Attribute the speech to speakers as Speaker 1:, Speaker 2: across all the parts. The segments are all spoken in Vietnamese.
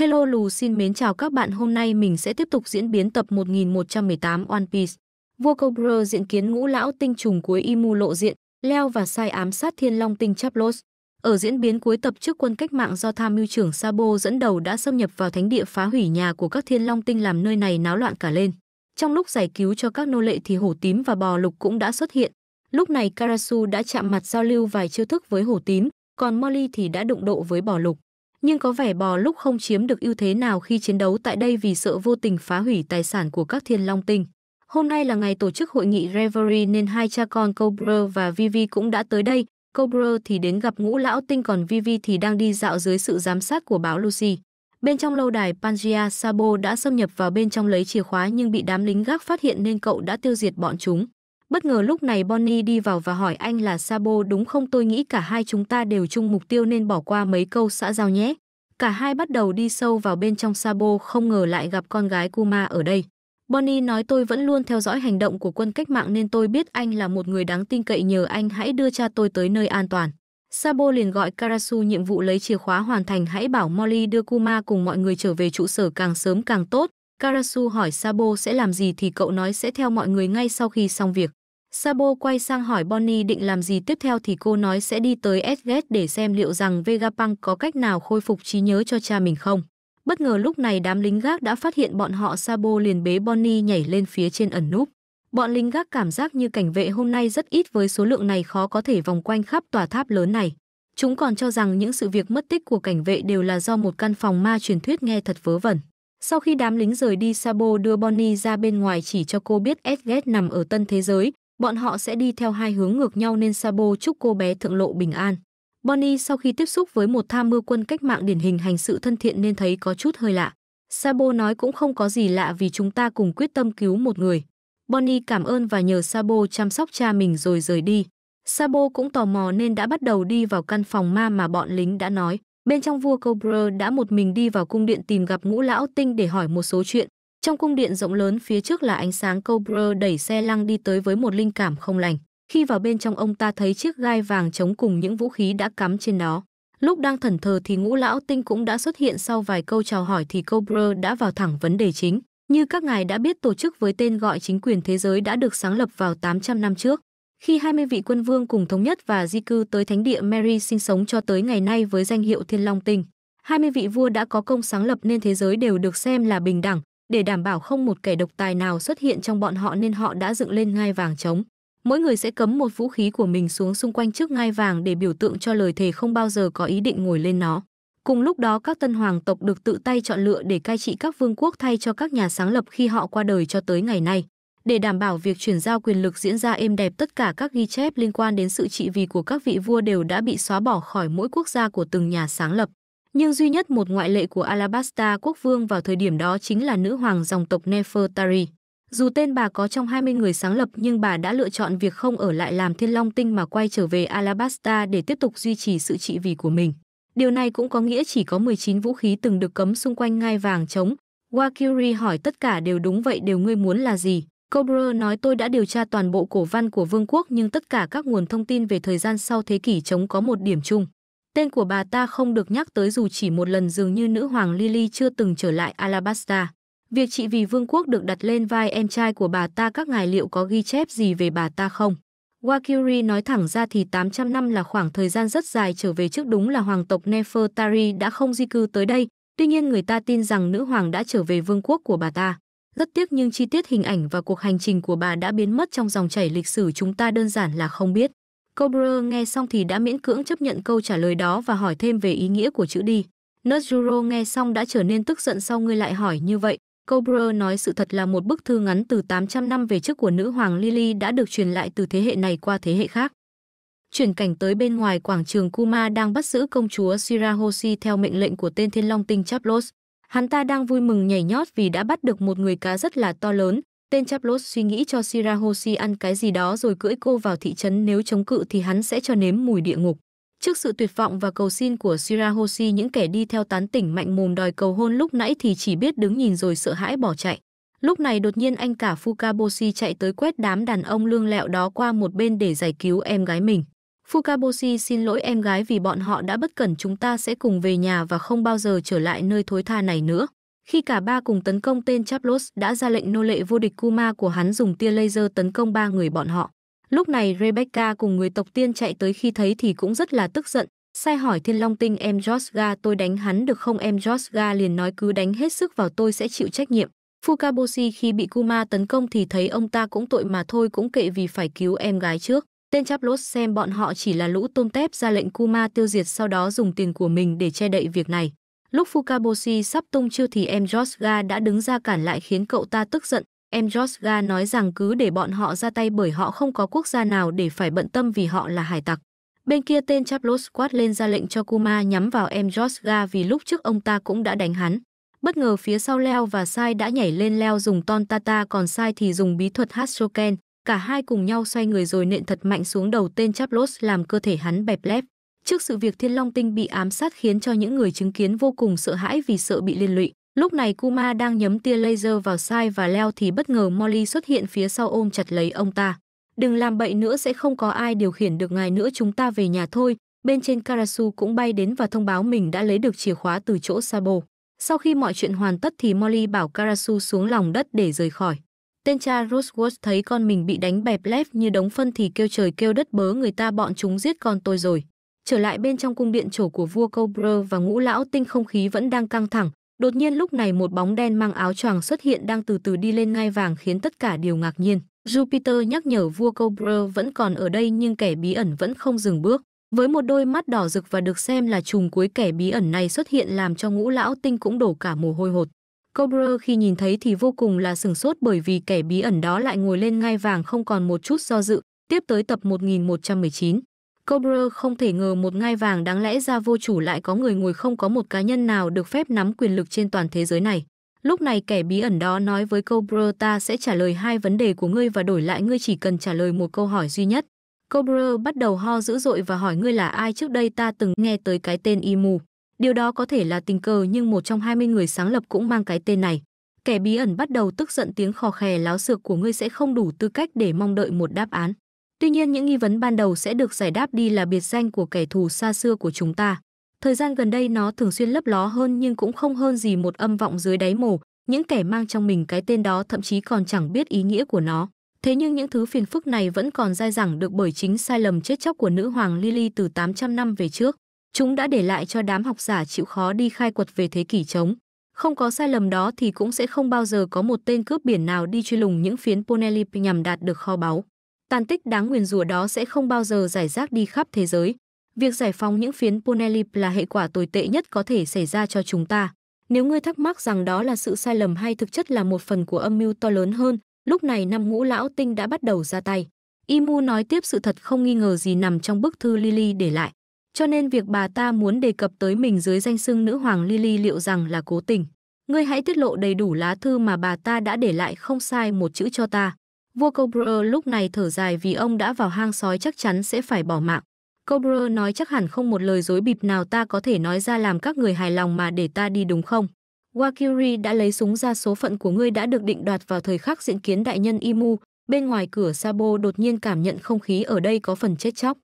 Speaker 1: Hello Lù xin mến chào các bạn hôm nay mình sẽ tiếp tục diễn biến tập 1118 One Piece. Vua Cobra diện kiến ngũ lão tinh trùng cuối Imu lộ diện, leo và sai ám sát thiên long tinh Chaplos. Ở diễn biến cuối tập trước quân cách mạng do tham mưu trưởng Sabo dẫn đầu đã xâm nhập vào thánh địa phá hủy nhà của các thiên long tinh làm nơi này náo loạn cả lên. Trong lúc giải cứu cho các nô lệ thì hổ tím và bò lục cũng đã xuất hiện. Lúc này Karasu đã chạm mặt giao lưu vài chiêu thức với hổ tím, còn Molly thì đã đụng độ với bò lục nhưng có vẻ bò lúc không chiếm được ưu thế nào khi chiến đấu tại đây vì sợ vô tình phá hủy tài sản của các thiên long tinh. Hôm nay là ngày tổ chức hội nghị Reverie nên hai cha con Cobra và Vivi cũng đã tới đây, Cobra thì đến gặp ngũ lão tinh còn Vivi thì đang đi dạo dưới sự giám sát của báo Lucy. Bên trong lâu đài Pangea Sabo đã xâm nhập vào bên trong lấy chìa khóa nhưng bị đám lính gác phát hiện nên cậu đã tiêu diệt bọn chúng. Bất ngờ lúc này Bonnie đi vào và hỏi anh là Sabo đúng không tôi nghĩ cả hai chúng ta đều chung mục tiêu nên bỏ qua mấy câu xã giao nhé. Cả hai bắt đầu đi sâu vào bên trong Sabo không ngờ lại gặp con gái Kuma ở đây. Bonnie nói tôi vẫn luôn theo dõi hành động của quân cách mạng nên tôi biết anh là một người đáng tin cậy nhờ anh hãy đưa cha tôi tới nơi an toàn. Sabo liền gọi Karasu nhiệm vụ lấy chìa khóa hoàn thành hãy bảo Molly đưa Kuma cùng mọi người trở về trụ sở càng sớm càng tốt. Karasu hỏi Sabo sẽ làm gì thì cậu nói sẽ theo mọi người ngay sau khi xong việc. Sabo quay sang hỏi Bonnie định làm gì tiếp theo thì cô nói sẽ đi tới Edgate để xem liệu rằng Vegapunk có cách nào khôi phục trí nhớ cho cha mình không. Bất ngờ lúc này đám lính gác đã phát hiện bọn họ Sabo liền bế Bonnie nhảy lên phía trên ẩn núp. Bọn lính gác cảm giác như cảnh vệ hôm nay rất ít với số lượng này khó có thể vòng quanh khắp tòa tháp lớn này. Chúng còn cho rằng những sự việc mất tích của cảnh vệ đều là do một căn phòng ma truyền thuyết nghe thật vớ vẩn. Sau khi đám lính rời đi, Sabo đưa Bonnie ra bên ngoài chỉ cho cô biết Edgate nằm ở tân thế giới, Bọn họ sẽ đi theo hai hướng ngược nhau nên Sabo chúc cô bé thượng lộ bình an. Bonnie sau khi tiếp xúc với một tham mưu quân cách mạng điển hình hành sự thân thiện nên thấy có chút hơi lạ. Sabo nói cũng không có gì lạ vì chúng ta cùng quyết tâm cứu một người. Bonnie cảm ơn và nhờ Sabo chăm sóc cha mình rồi rời đi. Sabo cũng tò mò nên đã bắt đầu đi vào căn phòng ma mà bọn lính đã nói. Bên trong vua Cobra đã một mình đi vào cung điện tìm gặp ngũ lão tinh để hỏi một số chuyện. Trong cung điện rộng lớn phía trước là ánh sáng Cobra đẩy xe lăng đi tới với một linh cảm không lành. Khi vào bên trong ông ta thấy chiếc gai vàng chống cùng những vũ khí đã cắm trên đó. Lúc đang thần thờ thì ngũ lão tinh cũng đã xuất hiện sau vài câu chào hỏi thì Cobra đã vào thẳng vấn đề chính. Như các ngài đã biết tổ chức với tên gọi chính quyền thế giới đã được sáng lập vào 800 năm trước. Khi 20 vị quân vương cùng thống nhất và di cư tới thánh địa Mary sinh sống cho tới ngày nay với danh hiệu Thiên Long Tinh, 20 vị vua đã có công sáng lập nên thế giới đều được xem là bình đẳng, để đảm bảo không một kẻ độc tài nào xuất hiện trong bọn họ nên họ đã dựng lên ngai vàng trống. Mỗi người sẽ cấm một vũ khí của mình xuống xung quanh trước ngai vàng để biểu tượng cho lời thề không bao giờ có ý định ngồi lên nó. Cùng lúc đó các tân hoàng tộc được tự tay chọn lựa để cai trị các vương quốc thay cho các nhà sáng lập khi họ qua đời cho tới ngày nay. Để đảm bảo việc chuyển giao quyền lực diễn ra êm đẹp tất cả các ghi chép liên quan đến sự trị vì của các vị vua đều đã bị xóa bỏ khỏi mỗi quốc gia của từng nhà sáng lập nhưng duy nhất một ngoại lệ của Alabasta quốc vương vào thời điểm đó chính là nữ hoàng dòng tộc Nefertari. Dù tên bà có trong 20 người sáng lập nhưng bà đã lựa chọn việc không ở lại làm thiên long tinh mà quay trở về Alabasta để tiếp tục duy trì sự trị vì của mình. Điều này cũng có nghĩa chỉ có 19 vũ khí từng được cấm xung quanh ngai vàng trống. Wakiri hỏi tất cả đều đúng vậy đều ngươi muốn là gì? Cobra nói tôi đã điều tra toàn bộ cổ văn của vương quốc nhưng tất cả các nguồn thông tin về thời gian sau thế kỷ trống có một điểm chung. Tên của bà ta không được nhắc tới dù chỉ một lần dường như nữ hoàng Lily chưa từng trở lại Alabasta. Việc chị vì vương quốc được đặt lên vai em trai của bà ta các ngài liệu có ghi chép gì về bà ta không? Wakiri nói thẳng ra thì 800 năm là khoảng thời gian rất dài trở về trước đúng là hoàng tộc Nefertari đã không di cư tới đây, tuy nhiên người ta tin rằng nữ hoàng đã trở về vương quốc của bà ta. Rất tiếc nhưng chi tiết hình ảnh và cuộc hành trình của bà đã biến mất trong dòng chảy lịch sử chúng ta đơn giản là không biết. Cobra nghe xong thì đã miễn cưỡng chấp nhận câu trả lời đó và hỏi thêm về ý nghĩa của chữ đi. Nurjuro nghe xong đã trở nên tức giận sau ngươi lại hỏi như vậy. Cobra nói sự thật là một bức thư ngắn từ 800 năm về trước của nữ hoàng Lily đã được truyền lại từ thế hệ này qua thế hệ khác. Chuyển cảnh tới bên ngoài quảng trường Kuma đang bắt giữ công chúa Shirahoshi theo mệnh lệnh của tên thiên long tinh Chaplos. Hắn ta đang vui mừng nhảy nhót vì đã bắt được một người cá rất là to lớn, Tên Chaplos suy nghĩ cho Shirahoshi ăn cái gì đó rồi cưỡi cô vào thị trấn nếu chống cự thì hắn sẽ cho nếm mùi địa ngục. Trước sự tuyệt vọng và cầu xin của Shirahoshi những kẻ đi theo tán tỉnh mạnh mồm đòi cầu hôn lúc nãy thì chỉ biết đứng nhìn rồi sợ hãi bỏ chạy. Lúc này đột nhiên anh cả Fukaboshi chạy tới quét đám đàn ông lương lẹo đó qua một bên để giải cứu em gái mình. Fukaboshi xin lỗi em gái vì bọn họ đã bất cẩn chúng ta sẽ cùng về nhà và không bao giờ trở lại nơi thối tha này nữa. Khi cả ba cùng tấn công tên Chaplos đã ra lệnh nô lệ vô địch Kuma của hắn dùng tia laser tấn công ba người bọn họ. Lúc này Rebecca cùng người tộc tiên chạy tới khi thấy thì cũng rất là tức giận, sai hỏi Thiên Long Tinh em Georgia tôi đánh hắn được không em Georgia liền nói cứ đánh hết sức vào tôi sẽ chịu trách nhiệm. Fukaboshi khi bị Kuma tấn công thì thấy ông ta cũng tội mà thôi cũng kệ vì phải cứu em gái trước. Tên Chaplos xem bọn họ chỉ là lũ tôm tép ra lệnh Kuma tiêu diệt sau đó dùng tiền của mình để che đậy việc này. Lúc Fukaboshi sắp tung chiêu thì em Georgia đã đứng ra cản lại khiến cậu ta tức giận. Em Georgia nói rằng cứ để bọn họ ra tay bởi họ không có quốc gia nào để phải bận tâm vì họ là hải tặc. Bên kia tên Chaplos quát lên ra lệnh cho Kuma nhắm vào em Georgia vì lúc trước ông ta cũng đã đánh hắn. Bất ngờ phía sau Leo và Sai đã nhảy lên Leo dùng ton tata còn Sai thì dùng bí thuật Hashoken. Cả hai cùng nhau xoay người rồi nện thật mạnh xuống đầu tên Chaplos làm cơ thể hắn bẹp lép. Trước sự việc Thiên Long Tinh bị ám sát khiến cho những người chứng kiến vô cùng sợ hãi vì sợ bị liên lụy. Lúc này Kuma đang nhắm tia laser vào sai và leo thì bất ngờ Molly xuất hiện phía sau ôm chặt lấy ông ta. Đừng làm bậy nữa sẽ không có ai điều khiển được ngài nữa chúng ta về nhà thôi. Bên trên Karasu cũng bay đến và thông báo mình đã lấy được chìa khóa từ chỗ Sabo. Sau khi mọi chuyện hoàn tất thì Molly bảo Karasu xuống lòng đất để rời khỏi. Tên cha Rosewood thấy con mình bị đánh bẹp lép như đống phân thì kêu trời kêu đất bớ người ta bọn chúng giết con tôi rồi. Trở lại bên trong cung điện trổ của vua Cobra và ngũ lão tinh không khí vẫn đang căng thẳng, đột nhiên lúc này một bóng đen mang áo choàng xuất hiện đang từ từ đi lên ngai vàng khiến tất cả đều ngạc nhiên. Jupiter nhắc nhở vua Cobra vẫn còn ở đây nhưng kẻ bí ẩn vẫn không dừng bước. Với một đôi mắt đỏ rực và được xem là trùng cuối kẻ bí ẩn này xuất hiện làm cho ngũ lão tinh cũng đổ cả mồ hôi hột. Cobra khi nhìn thấy thì vô cùng là sừng sốt bởi vì kẻ bí ẩn đó lại ngồi lên ngai vàng không còn một chút do dự, tiếp tới tập 1119. Cobra không thể ngờ một ngai vàng đáng lẽ ra vô chủ lại có người ngồi không có một cá nhân nào được phép nắm quyền lực trên toàn thế giới này. Lúc này kẻ bí ẩn đó nói với Cobra ta sẽ trả lời hai vấn đề của ngươi và đổi lại ngươi chỉ cần trả lời một câu hỏi duy nhất. Cobra bắt đầu ho dữ dội và hỏi ngươi là ai trước đây ta từng nghe tới cái tên Imu. Điều đó có thể là tình cờ nhưng một trong 20 người sáng lập cũng mang cái tên này. Kẻ bí ẩn bắt đầu tức giận tiếng khò khè láo xược của ngươi sẽ không đủ tư cách để mong đợi một đáp án. Tuy nhiên những nghi vấn ban đầu sẽ được giải đáp đi là biệt danh của kẻ thù xa xưa của chúng ta. Thời gian gần đây nó thường xuyên lấp ló hơn nhưng cũng không hơn gì một âm vọng dưới đáy mồ, những kẻ mang trong mình cái tên đó thậm chí còn chẳng biết ý nghĩa của nó. Thế nhưng những thứ phiền phức này vẫn còn dai dẳng được bởi chính sai lầm chết chóc của nữ hoàng Lily từ 800 năm về trước. Chúng đã để lại cho đám học giả chịu khó đi khai quật về thế kỷ trống. Không có sai lầm đó thì cũng sẽ không bao giờ có một tên cướp biển nào đi truy lùng những phiến Ponelip nhằm đạt được kho báu tàn tích đáng nguyền rủa đó sẽ không bao giờ giải rác đi khắp thế giới. Việc giải phóng những phiến Ponelip là hệ quả tồi tệ nhất có thể xảy ra cho chúng ta. Nếu ngươi thắc mắc rằng đó là sự sai lầm hay thực chất là một phần của âm mưu to lớn hơn, lúc này năm ngũ lão tinh đã bắt đầu ra tay. Imu nói tiếp sự thật không nghi ngờ gì nằm trong bức thư Lily để lại. Cho nên việc bà ta muốn đề cập tới mình dưới danh xưng nữ hoàng Lily liệu rằng là cố tình. Ngươi hãy tiết lộ đầy đủ lá thư mà bà ta đã để lại không sai một chữ cho ta. Vua Cobra lúc này thở dài vì ông đã vào hang sói chắc chắn sẽ phải bỏ mạng. Cobra nói chắc hẳn không một lời dối bịp nào ta có thể nói ra làm các người hài lòng mà để ta đi đúng không? Wakiri đã lấy súng ra số phận của ngươi đã được định đoạt vào thời khắc diễn kiến đại nhân Imu. Bên ngoài cửa Sabo đột nhiên cảm nhận không khí ở đây có phần chết chóc.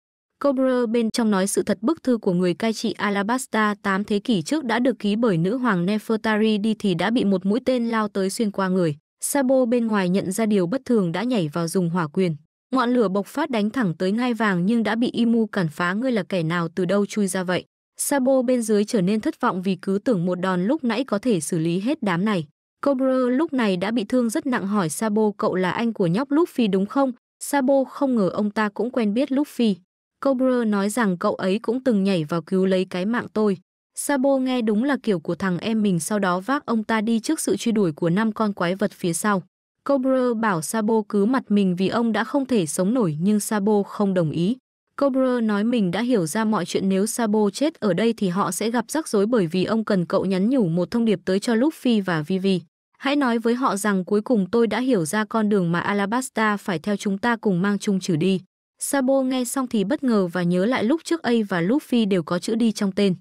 Speaker 1: Cobra bên trong nói sự thật bức thư của người cai trị Alabasta 8 thế kỷ trước đã được ký bởi nữ hoàng Nefertari đi thì đã bị một mũi tên lao tới xuyên qua người. Sabo bên ngoài nhận ra điều bất thường đã nhảy vào dùng hỏa quyền. Ngọn lửa bộc phát đánh thẳng tới ngai vàng nhưng đã bị Imu cản phá ngươi là kẻ nào từ đâu chui ra vậy. Sabo bên dưới trở nên thất vọng vì cứ tưởng một đòn lúc nãy có thể xử lý hết đám này. Cobra lúc này đã bị thương rất nặng hỏi Sabo cậu là anh của nhóc Luffy đúng không? Sabo không ngờ ông ta cũng quen biết Luffy. Cobra nói rằng cậu ấy cũng từng nhảy vào cứu lấy cái mạng tôi. Sabo nghe đúng là kiểu của thằng em mình sau đó vác ông ta đi trước sự truy đuổi của năm con quái vật phía sau. Cobra bảo Sabo cứ mặt mình vì ông đã không thể sống nổi nhưng Sabo không đồng ý. Cobra nói mình đã hiểu ra mọi chuyện nếu Sabo chết ở đây thì họ sẽ gặp rắc rối bởi vì ông cần cậu nhắn nhủ một thông điệp tới cho Luffy và Vivi. Hãy nói với họ rằng cuối cùng tôi đã hiểu ra con đường mà Alabasta phải theo chúng ta cùng mang chung trừ đi. Sabo nghe xong thì bất ngờ và nhớ lại lúc trước A và Luffy đều có chữ đi trong tên.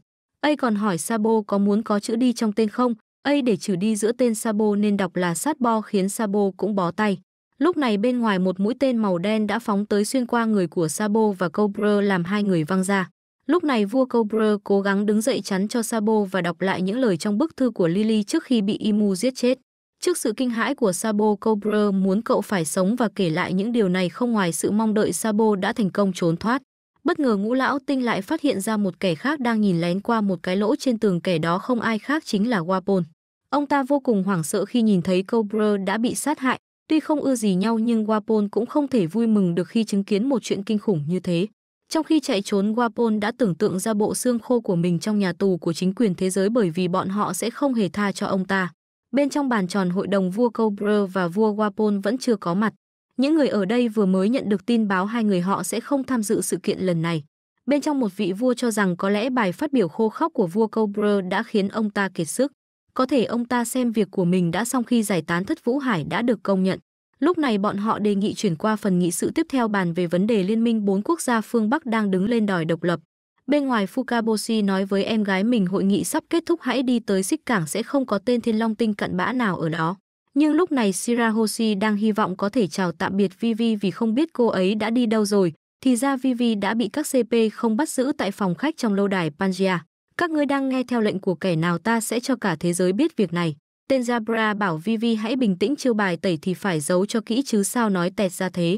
Speaker 1: A còn hỏi Sabo có muốn có chữ đi trong tên không, A để trừ đi giữa tên Sabo nên đọc là sát bo khiến Sabo cũng bó tay. Lúc này bên ngoài một mũi tên màu đen đã phóng tới xuyên qua người của Sabo và Cobra làm hai người văng ra. Lúc này vua Cobra cố gắng đứng dậy chắn cho Sabo và đọc lại những lời trong bức thư của Lily trước khi bị Imu giết chết. Trước sự kinh hãi của Sabo Cobra muốn cậu phải sống và kể lại những điều này không ngoài sự mong đợi Sabo đã thành công trốn thoát bất ngờ ngũ lão tinh lại phát hiện ra một kẻ khác đang nhìn lén qua một cái lỗ trên tường kẻ đó không ai khác chính là Wapol. Ông ta vô cùng hoảng sợ khi nhìn thấy Cobra đã bị sát hại, tuy không ưa gì nhau nhưng Wapol cũng không thể vui mừng được khi chứng kiến một chuyện kinh khủng như thế. Trong khi chạy trốn Wapol đã tưởng tượng ra bộ xương khô của mình trong nhà tù của chính quyền thế giới bởi vì bọn họ sẽ không hề tha cho ông ta. Bên trong bàn tròn hội đồng vua Cobra và vua Wapol vẫn chưa có mặt. Những người ở đây vừa mới nhận được tin báo hai người họ sẽ không tham dự sự kiện lần này. Bên trong một vị vua cho rằng có lẽ bài phát biểu khô khóc của vua Cobra đã khiến ông ta kiệt sức. Có thể ông ta xem việc của mình đã xong khi giải tán thất Vũ Hải đã được công nhận. Lúc này bọn họ đề nghị chuyển qua phần nghị sự tiếp theo bàn về vấn đề liên minh bốn quốc gia phương Bắc đang đứng lên đòi độc lập. Bên ngoài Fukaboshi nói với em gái mình hội nghị sắp kết thúc hãy đi tới xích cảng sẽ không có tên thiên long tinh cận bã nào ở đó. Nhưng lúc này Shirahoshi đang hy vọng có thể chào tạm biệt Vivi vì không biết cô ấy đã đi đâu rồi. Thì ra Vivi đã bị các CP không bắt giữ tại phòng khách trong lâu đài Pangea. Các ngươi đang nghe theo lệnh của kẻ nào ta sẽ cho cả thế giới biết việc này. Tên Jabra bảo Vivi hãy bình tĩnh chiêu bài tẩy thì phải giấu cho kỹ chứ sao nói tẹt ra thế.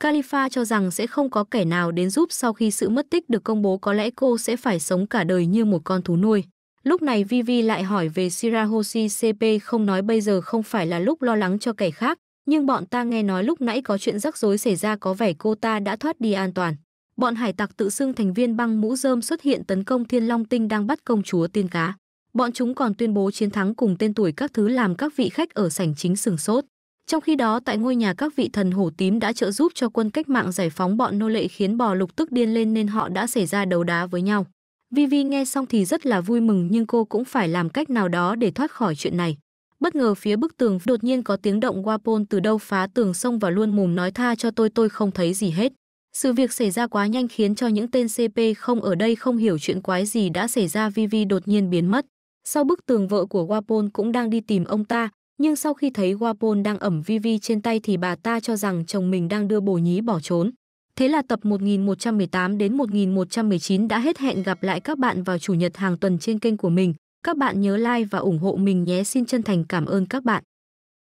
Speaker 1: Khalifa cho rằng sẽ không có kẻ nào đến giúp sau khi sự mất tích được công bố có lẽ cô sẽ phải sống cả đời như một con thú nuôi. Lúc này Vivi lại hỏi về Shirahoshi CP không nói bây giờ không phải là lúc lo lắng cho kẻ khác, nhưng bọn ta nghe nói lúc nãy có chuyện rắc rối xảy ra có vẻ cô ta đã thoát đi an toàn. Bọn hải tặc tự xưng thành viên băng mũ rơm xuất hiện tấn công Thiên Long Tinh đang bắt công chúa tiên cá. Bọn chúng còn tuyên bố chiến thắng cùng tên tuổi các thứ làm các vị khách ở sảnh chính sừng sốt. Trong khi đó tại ngôi nhà các vị thần hổ tím đã trợ giúp cho quân cách mạng giải phóng bọn nô lệ khiến bò lục tức điên lên nên họ đã xảy ra đấu đá với nhau. Vivi nghe xong thì rất là vui mừng nhưng cô cũng phải làm cách nào đó để thoát khỏi chuyện này. Bất ngờ phía bức tường đột nhiên có tiếng động Wapol từ đâu phá tường xông vào luôn mồm nói tha cho tôi tôi không thấy gì hết. Sự việc xảy ra quá nhanh khiến cho những tên CP không ở đây không hiểu chuyện quái gì đã xảy ra Vivi đột nhiên biến mất. Sau bức tường vợ của Wapol cũng đang đi tìm ông ta, nhưng sau khi thấy Wapol đang ẩm Vivi trên tay thì bà ta cho rằng chồng mình đang đưa bồ nhí bỏ trốn. Thế là tập 1118 đến 1119 đã hết hẹn gặp lại các bạn vào chủ nhật hàng tuần trên kênh của mình. Các bạn nhớ like và ủng hộ mình nhé. Xin chân thành cảm ơn các bạn.